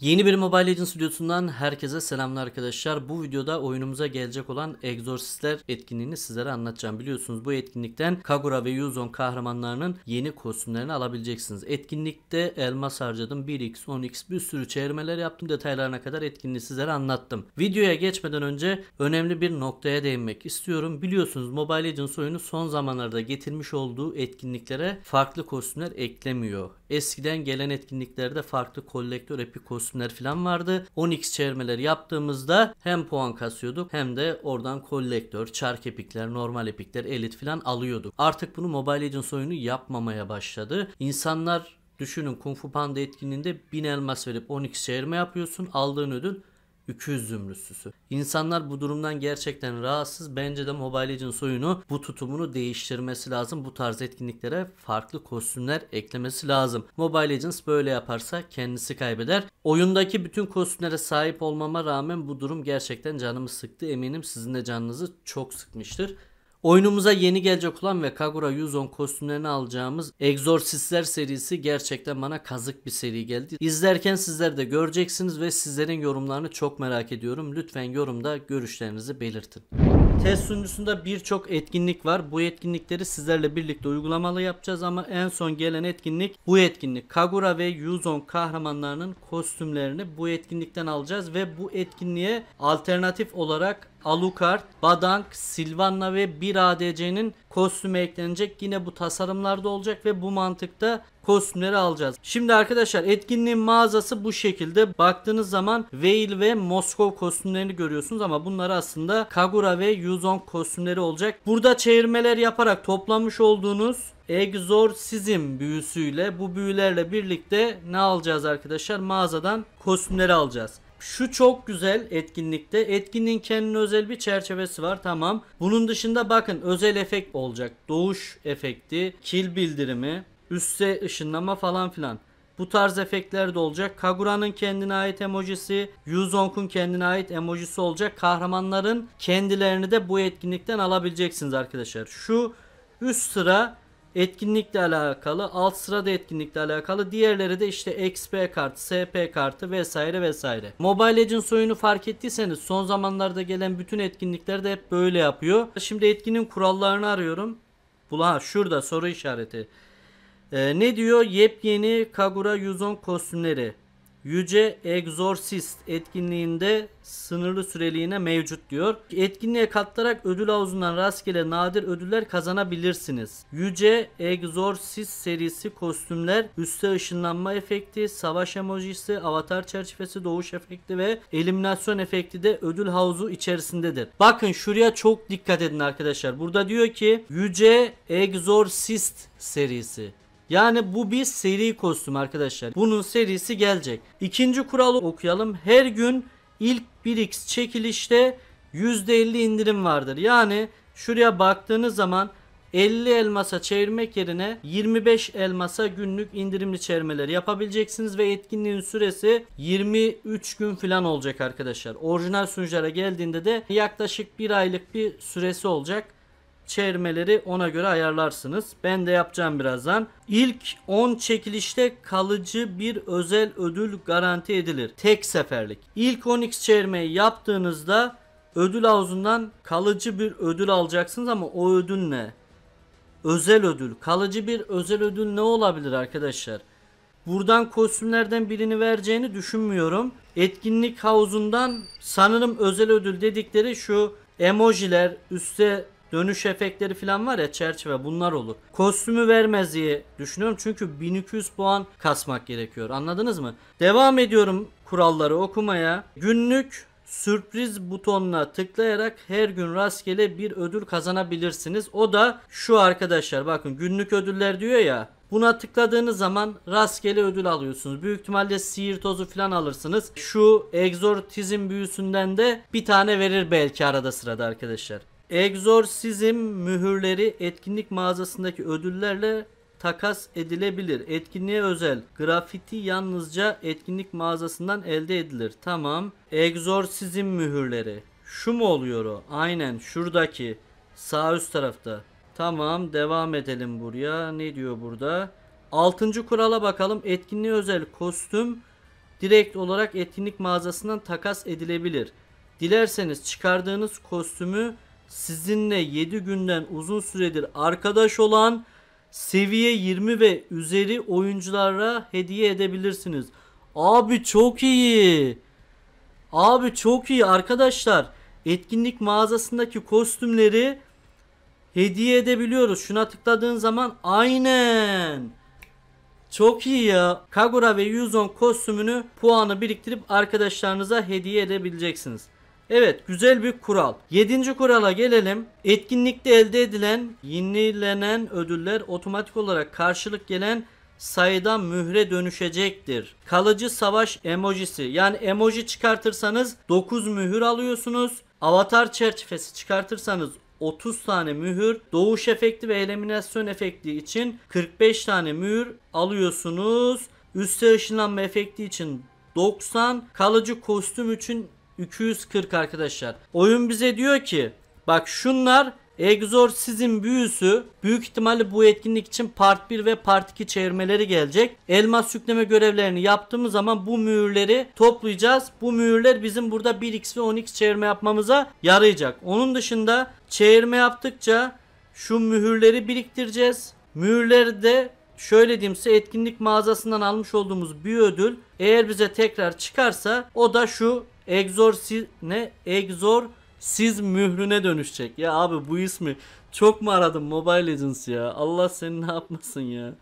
Yeni bir Mobile Legends stüdyosundan herkese selamlar arkadaşlar. Bu videoda oyunumuza gelecek olan Exorcistler etkinliğini sizlere anlatacağım. Biliyorsunuz bu etkinlikten Kagura ve Yuzon kahramanlarının yeni kostümlerini alabileceksiniz. Etkinlikte elmas harcadım. 1x, 10x bir sürü çevirmeler yaptım. Detaylarına kadar etkinliği sizlere anlattım. Videoya geçmeden önce önemli bir noktaya değinmek istiyorum. Biliyorsunuz Mobile Legends oyunu son zamanlarda getirmiş olduğu etkinliklere farklı kostümler eklemiyor. Eskiden gelen etkinliklerde farklı kolektör epik kostüm kostümler falan vardı. 10x çevirmeleri yaptığımızda hem puan kasıyorduk hem de oradan kolektör, çark epikler, normal epikler, elit falan alıyorduk. Artık bunu Mobile Legends oyunu yapmamaya başladı. İnsanlar düşünün Kung Fu Panda etkinliğinde 1000 elmas verip 10x çevirme yapıyorsun. Aldığın ödül 200 zümrüsüsü. İnsanlar bu durumdan gerçekten rahatsız. Bence de Mobile Legends oyunu bu tutumunu değiştirmesi lazım. Bu tarz etkinliklere farklı kostümler eklemesi lazım. Mobile Legends böyle yaparsa kendisi kaybeder. Oyundaki bütün kostümlere sahip olmama rağmen bu durum gerçekten canımı sıktı. Eminim sizin de canınızı çok sıkmıştır. Oyunumuza yeni gelecek olan ve Kagura 110 kostümlerini alacağımız Exorcistler serisi gerçekten bana kazık bir seri geldi. İzlerken sizler de göreceksiniz ve sizlerin yorumlarını çok merak ediyorum. Lütfen yorumda görüşlerinizi belirtin. Test sunucusunda birçok etkinlik var. Bu etkinlikleri sizlerle birlikte uygulamalı yapacağız ama en son gelen etkinlik bu etkinlik. Kagura ve Yuzon kahramanlarının kostümlerini bu etkinlikten alacağız ve bu etkinliğe alternatif olarak Alucard, Badank, Silvanna ve Bir ADC'nin kostüme eklenecek. Yine bu tasarımlarda olacak ve bu mantıkta kostümleri alacağız. Şimdi arkadaşlar etkinliğin mağazası bu şekilde. Baktığınız zaman Veil ve Moskov kostümlerini görüyorsunuz ama bunlar aslında Kagura ve Yuzon kostümleri olacak. Burada çevirmeler yaparak toplamış olduğunuz Exorcism büyüsüyle bu büyülerle birlikte ne alacağız arkadaşlar? Mağazadan kostümleri alacağız. Şu çok güzel etkinlikte. Etkinliğin kendine özel bir çerçevesi var tamam. Bunun dışında bakın özel efekt olacak. Doğuş efekti, kil bildirimi, üstte ışınlama falan filan. Bu tarz efektler de olacak. Kagura'nın kendine ait emojisi, Yuzong'un kendine ait emojisi olacak. Kahramanların kendilerini de bu etkinlikten alabileceksiniz arkadaşlar. Şu üst sıra etkinlikle alakalı, alt sırada etkinlikle alakalı. Diğerleri de işte XP kartı, SP kartı vesaire vesaire. Mobile Legends oyunu fark ettiyseniz son zamanlarda gelen bütün etkinlikler de hep böyle yapıyor. Şimdi etkinin kurallarını arıyorum. Bula şurada soru işareti. Ee, ne diyor? Yepyeni Kagura Yuzon kostümleri. Yüce Exorcist etkinliğinde sınırlı süreliğine mevcut diyor. Etkinliğe katılarak ödül havuzundan rastgele nadir ödüller kazanabilirsiniz. Yüce Exorcist serisi kostümler, üste ışınlanma efekti, savaş emojisi, avatar çerçevesi, doğuş efekti ve eliminasyon efekti de ödül havuzu içerisindedir. Bakın şuraya çok dikkat edin arkadaşlar. Burada diyor ki Yüce Exorcist serisi. Yani bu bir seri kostüm arkadaşlar. Bunun serisi gelecek. İkinci kuralı okuyalım. Her gün ilk 1x çekilişte %50 indirim vardır. Yani şuraya baktığınız zaman 50 elmasa çevirmek yerine 25 elmasa günlük indirimli çevirmeler yapabileceksiniz ve etkinliğin süresi 23 gün falan olacak arkadaşlar. Orijinal sunuculara geldiğinde de yaklaşık 1 aylık bir süresi olacak çevirmeleri ona göre ayarlarsınız. Ben de yapacağım birazdan. İlk 10 çekilişte kalıcı bir özel ödül garanti edilir. Tek seferlik. İlk 10x çevirmeyi yaptığınızda ödül havuzundan kalıcı bir ödül alacaksınız ama o ödül ne? Özel ödül. Kalıcı bir özel ödül ne olabilir arkadaşlar? Buradan kostümlerden birini vereceğini düşünmüyorum. Etkinlik havuzundan sanırım özel ödül dedikleri şu emojiler, üstte dönüş efektleri falan var ya çerçeve bunlar olur. Kostümü vermez diye düşünüyorum çünkü 1200 puan kasmak gerekiyor anladınız mı? Devam ediyorum kuralları okumaya. Günlük sürpriz butonuna tıklayarak her gün rastgele bir ödül kazanabilirsiniz. O da şu arkadaşlar bakın günlük ödüller diyor ya Buna tıkladığınız zaman rastgele ödül alıyorsunuz. Büyük ihtimalle sihir tozu falan alırsınız. Şu egzortizm büyüsünden de bir tane verir belki arada sırada arkadaşlar. Egzorsizm mühürleri etkinlik mağazasındaki ödüllerle takas edilebilir. Etkinliğe özel grafiti yalnızca etkinlik mağazasından elde edilir. Tamam. Egzorsizm mühürleri. Şu mu oluyor o? Aynen şuradaki sağ üst tarafta. Tamam devam edelim buraya. Ne diyor burada? Altıncı kurala bakalım. Etkinliğe özel kostüm direkt olarak etkinlik mağazasından takas edilebilir. Dilerseniz çıkardığınız kostümü sizinle 7 günden uzun süredir arkadaş olan seviye 20 ve üzeri oyunculara hediye edebilirsiniz. Abi çok iyi. Abi çok iyi arkadaşlar. Etkinlik mağazasındaki kostümleri hediye edebiliyoruz. Şuna tıkladığın zaman aynen. Çok iyi ya. Kagura ve Yuzon kostümünü puanı biriktirip arkadaşlarınıza hediye edebileceksiniz. Evet güzel bir kural. Yedinci kurala gelelim. Etkinlikte elde edilen yenilenen ödüller otomatik olarak karşılık gelen sayıdan mühre dönüşecektir. Kalıcı savaş emojisi yani emoji çıkartırsanız 9 mühür alıyorsunuz. Avatar çerçevesi çıkartırsanız 30 tane mühür, doğuş efekti ve eliminasyon efekti için 45 tane mühür alıyorsunuz. Üste ışınlanma efekti için 90, kalıcı kostüm için 240 arkadaşlar. Oyun bize diyor ki bak şunlar Exorcizm büyüsü büyük ihtimalle bu etkinlik için part 1 ve part 2 çevirmeleri gelecek. Elmas yükleme görevlerini yaptığımız zaman bu mühürleri toplayacağız. Bu mühürler bizim burada 1x ve 10x çevirme yapmamıza yarayacak. Onun dışında çevirme yaptıkça şu mühürleri biriktireceğiz. Mühürleri de şöyle diyeyim size etkinlik mağazasından almış olduğumuz bir ödül eğer bize tekrar çıkarsa o da şu egzorsiz ne egzorsiz mührüne dönüşecek. Ya abi bu ismi çok mu aradım Mobile Legends ya? Allah seni ne yapmasın ya.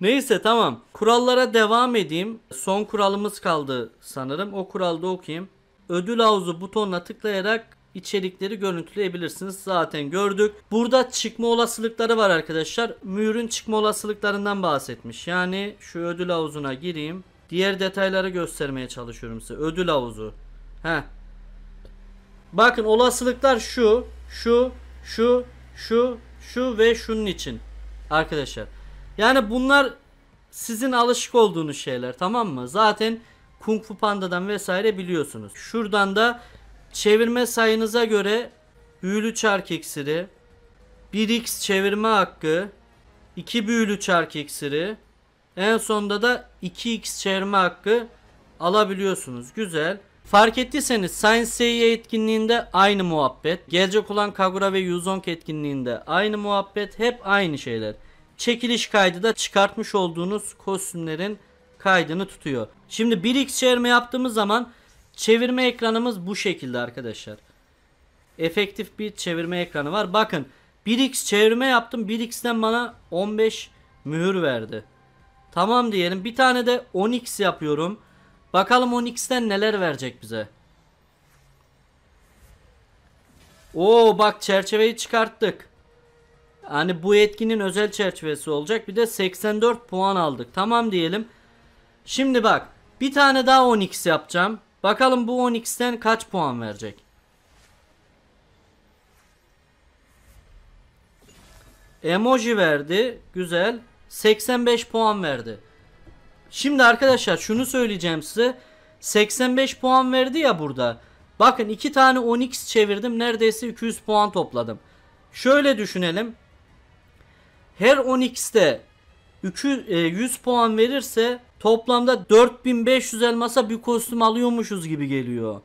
Neyse tamam. Kurallara devam edeyim. Son kuralımız kaldı sanırım. O kuralda okuyayım. Ödül havuzu butonuna tıklayarak içerikleri görüntüleyebilirsiniz. Zaten gördük. Burada çıkma olasılıkları var arkadaşlar. Mühürün çıkma olasılıklarından bahsetmiş. Yani şu ödül havuzuna gireyim. Diğer detayları göstermeye çalışıyorum size. Ödül havuzu. Ha. Bakın olasılıklar şu, şu, şu, şu, şu ve şunun için arkadaşlar. Yani bunlar sizin alışık olduğunuz şeyler tamam mı? Zaten Kung Fu Panda'dan vesaire biliyorsunuz. Şuradan da çevirme sayınıza göre büyülü çark iksiri, 1x çevirme hakkı, 2 büyülü çark iksiri, en sonda da 2x çevirme hakkı alabiliyorsunuz. Güzel. Fark ettiyseniz Science SEI etkinliğinde aynı muhabbet. Gelecek olan Kagura ve Yuzonk etkinliğinde aynı muhabbet. Hep aynı şeyler. Çekiliş kaydı da çıkartmış olduğunuz kostümlerin kaydını tutuyor. Şimdi 1x çevirme yaptığımız zaman çevirme ekranımız bu şekilde arkadaşlar. Efektif bir çevirme ekranı var. Bakın 1x çevirme yaptım. 1x'den bana 15 mühür verdi. Tamam diyelim. Bir tane de 10x yapıyorum. Bakalım 10x'ten neler verecek bize. Oo bak çerçeveyi çıkarttık. Hani bu etkinin özel çerçevesi olacak. Bir de 84 puan aldık. Tamam diyelim. Şimdi bak bir tane daha 10x yapacağım. Bakalım bu 10x'ten kaç puan verecek. Emoji verdi. Güzel. 85 puan verdi. Şimdi arkadaşlar şunu söyleyeceğim size. 85 puan verdi ya burada. Bakın 2 tane 10x çevirdim. Neredeyse 200 puan topladım. Şöyle düşünelim. Her 10x'te 100 e, puan verirse toplamda 4500 elmasa bir kostüm alıyormuşuz gibi geliyor.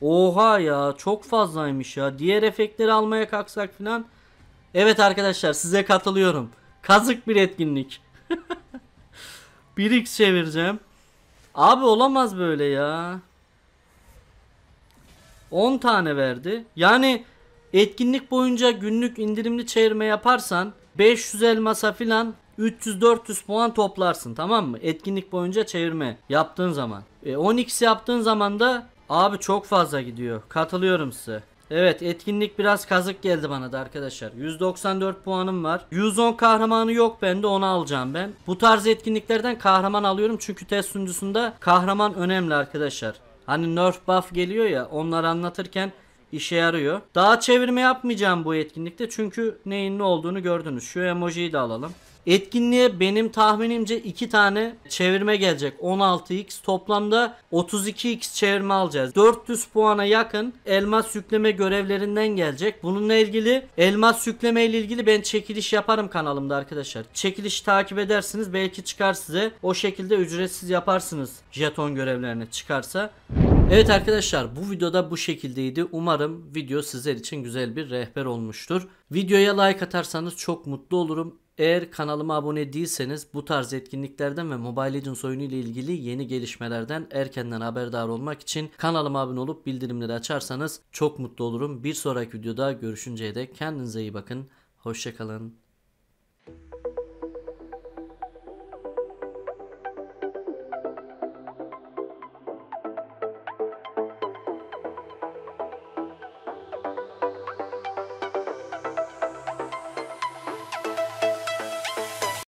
Oha ya çok fazlaymış ya. Diğer efektleri almaya kalksak filan. Evet arkadaşlar size katılıyorum. Kazık bir etkinlik. 1x çevireceğim. Abi olamaz böyle ya. 10 tane verdi. Yani etkinlik boyunca günlük indirimli çevirme yaparsan 500 elmasa filan 300-400 puan toplarsın tamam mı? Etkinlik boyunca çevirme yaptığın zaman. E, 10x yaptığın zaman da abi çok fazla gidiyor. Katılıyorum size. Evet etkinlik biraz kazık geldi bana da arkadaşlar. 194 puanım var. 110 kahramanı yok bende onu alacağım ben. Bu tarz etkinliklerden kahraman alıyorum çünkü test sunucusunda kahraman önemli arkadaşlar. Hani nerf buff geliyor ya onları anlatırken işe yarıyor. Daha çevirme yapmayacağım bu etkinlikte çünkü neyin ne olduğunu gördünüz. Şu emojiyi de alalım. Etkinliğe benim tahminimce 2 tane çevirme gelecek. 16x toplamda 32x çevirme alacağız. 400 puana yakın elmas yükleme görevlerinden gelecek. Bununla ilgili elmas yükleme ile ilgili ben çekiliş yaparım kanalımda arkadaşlar. çekilişi takip edersiniz belki çıkar size. O şekilde ücretsiz yaparsınız jeton görevlerine çıkarsa. Evet arkadaşlar bu videoda bu şekildeydi. Umarım video sizler için güzel bir rehber olmuştur. Videoya like atarsanız çok mutlu olurum. Eğer kanalıma abone değilseniz bu tarz etkinliklerden ve Mobile Legends oyunu ile ilgili yeni gelişmelerden erkenden haberdar olmak için kanalıma abone olup bildirimleri açarsanız çok mutlu olurum. Bir sonraki videoda görüşünceye dek kendinize iyi bakın. Hoşçakalın.